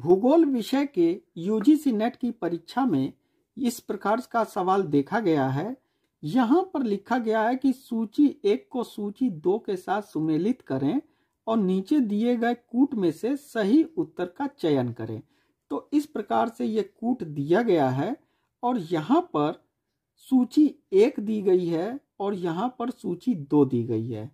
भूगोल विषय के यूजीसी नेट की परीक्षा में इस प्रकार का सवाल देखा गया है यहाँ पर लिखा गया है कि सूची एक को सूची दो के साथ सुमेलित करें और नीचे दिए गए कूट में से सही उत्तर का चयन करें तो इस प्रकार से ये कूट दिया गया है और यहाँ पर सूची एक दी गई है और यहाँ पर सूची दो दी गई है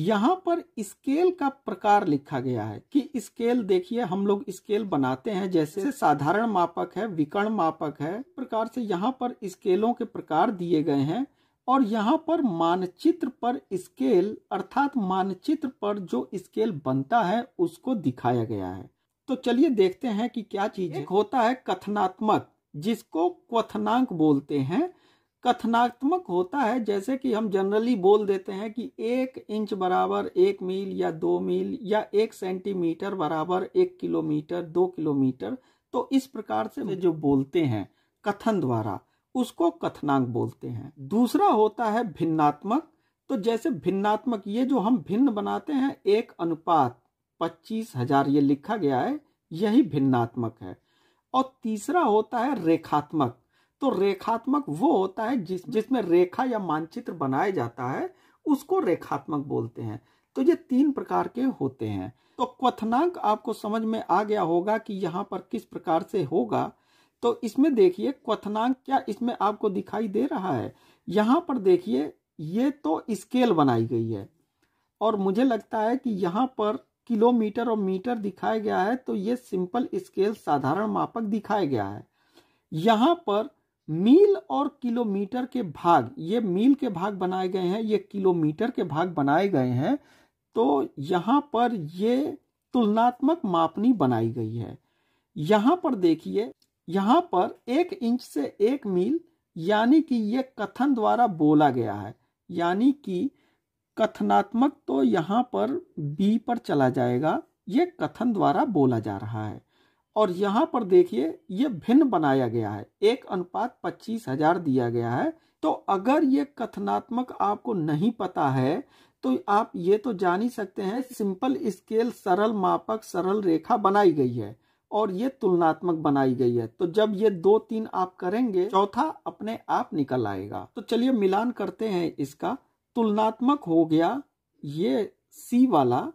यहां पर स्केल का प्रकार लिखा गया है कि स्केल देखिए हम लोग स्केल बनाते हैं जैसे साधारण मापक है विकर्ण मापक है प्रकार से यहाँ पर स्केलों के प्रकार दिए गए हैं और यहाँ पर मानचित्र पर स्केल अर्थात मानचित्र पर जो स्केल बनता है उसको दिखाया गया है तो चलिए देखते हैं कि क्या चीज होता है कथनात्मक जिसको क्वनांक बोलते हैं कथनात्मक होता है जैसे कि हम जनरली बोल देते हैं कि एक इंच बराबर एक मील या दो मील या एक सेंटीमीटर बराबर एक किलोमीटर दो किलोमीटर तो इस प्रकार से जो बोलते हैं कथन द्वारा उसको कथनांक बोलते हैं दूसरा होता है भिन्नात्मक तो जैसे भिन्नात्मक ये जो हम भिन्न बनाते हैं एक अनुपात पच्चीस हजार ये लिखा गया है यही भिन्नात्मक है और तीसरा होता है रेखात्मक तो रेखात्मक वो होता है जिस जिसमें रेखा या मानचित्र बनाया जाता है उसको रेखात्मक बोलते हैं तो ये तीन प्रकार के होते हैं तो क्वथनांक आपको समझ में आ गया होगा कि यहाँ पर किस प्रकार से होगा तो इसमें देखिए क्वथनांक क्या इसमें आपको दिखाई दे रहा है यहाँ पर देखिए ये तो स्केल बनाई गई है और मुझे लगता है कि यहाँ पर किलोमीटर और मीटर दिखाया गया है तो ये सिंपल स्केल साधारण मापक दिखाया गया है यहाँ पर मील और किलोमीटर के भाग ये मील के भाग बनाए गए हैं ये किलोमीटर के भाग बनाए गए हैं तो यहाँ पर ये तुलनात्मक मापनी बनाई गई है यहाँ पर देखिए यहाँ पर एक इंच से एक मील यानी कि ये कथन द्वारा बोला गया है यानी कि कथनात्मक तो यहाँ पर बी पर चला जाएगा ये कथन द्वारा बोला जा रहा है और यहाँ पर देखिए ये भिन्न बनाया गया है एक अनुपात पच्चीस हजार दिया गया है तो अगर ये कथनात्मक आपको नहीं पता है तो आप ये तो जान ही सकते हैं सिंपल स्केल सरल मापक सरल रेखा बनाई गई है और ये तुलनात्मक बनाई गई है तो जब ये दो तीन आप करेंगे चौथा अपने आप निकल आएगा तो चलिए मिलान करते हैं इसका तुलनात्मक हो गया ये सी वाला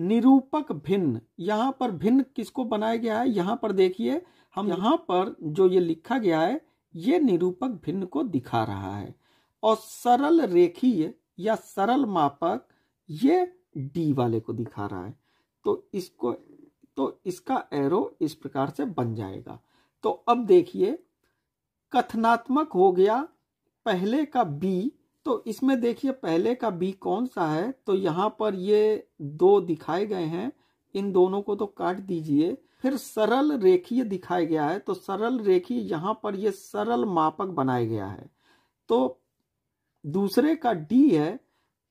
निरूपक भिन्न यहाँ पर भिन्न किसको बनाया गया है यहाँ पर देखिए हम यहाँ पर जो ये लिखा गया है ये निरूपक भिन्न को दिखा रहा है और सरल रेखीय या सरल मापक ये डी वाले को दिखा रहा है तो इसको तो इसका एरो इस प्रकार से बन जाएगा तो अब देखिए कथनात्मक हो गया पहले का बी तो इसमें देखिए पहले का बी कौन सा है तो यहाँ पर ये दो दिखाए गए हैं इन दोनों को तो काट दीजिए फिर सरल रेखीय दिखाया गया है तो सरल रेखीय यहाँ पर ये सरल मापक बनाया गया है तो दूसरे का डी है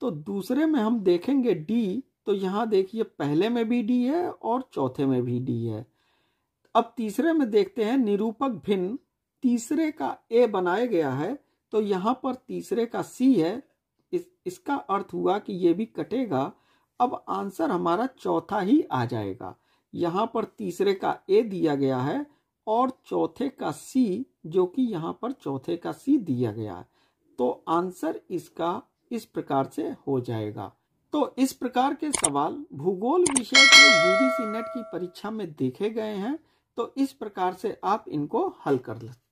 तो दूसरे में हम देखेंगे डी तो यहाँ देखिए पहले में भी डी है और चौथे में भी डी है अब तीसरे में देखते हैं निरूपक भिन्न तीसरे का ए बनाया गया है तो यहाँ पर तीसरे का सी है इस इसका अर्थ हुआ कि ये भी कटेगा अब आंसर हमारा चौथा ही आ जाएगा यहाँ पर तीसरे का ए दिया गया है और चौथे का सी जो कि यहाँ पर चौथे का सी दिया गया है तो आंसर इसका इस प्रकार से हो जाएगा तो इस प्रकार के सवाल भूगोल विषय के यूजीसी नेट की परीक्षा में देखे गए हैं तो इस प्रकार से आप इनको हल कर लेते